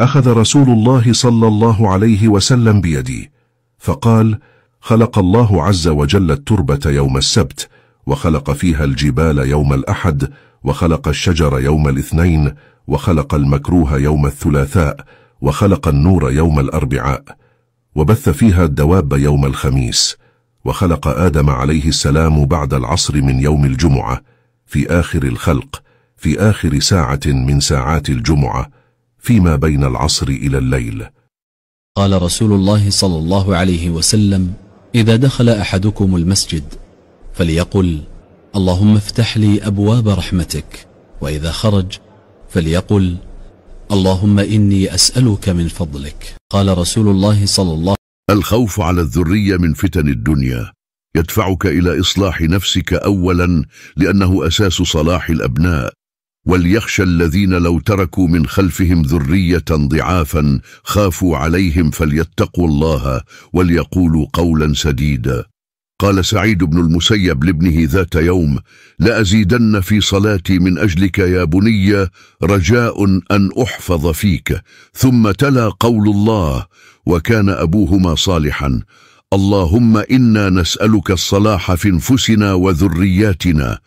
أخذ رسول الله صلى الله عليه وسلم بيدي فقال خلق الله عز وجل التربة يوم السبت وخلق فيها الجبال يوم الأحد وخلق الشجر يوم الاثنين وخلق المكروه يوم الثلاثاء وخلق النور يوم الأربعاء وبث فيها الدواب يوم الخميس وخلق آدم عليه السلام بعد العصر من يوم الجمعة في آخر الخلق في آخر ساعة من ساعات الجمعة فيما بين العصر إلى الليل قال رسول الله صلى الله عليه وسلم إذا دخل أحدكم المسجد فليقل اللهم افتح لي أبواب رحمتك وإذا خرج فليقل اللهم إني أسألك من فضلك قال رسول الله صلى الله الخوف على الذرية من فتن الدنيا يدفعك إلى إصلاح نفسك أولا لأنه أساس صلاح الأبناء وليخشى الذين لو تركوا من خلفهم ذرية ضعافا خافوا عليهم فليتقوا الله وليقولوا قولا سديدا قال سعيد بن المسيب لابنه ذات يوم لأزيدن في صلاتي من أجلك يا بني رجاء أن أحفظ فيك ثم تلا قول الله وكان أبوهما صالحا اللهم إنا نسألك الصلاح في انفسنا وذرياتنا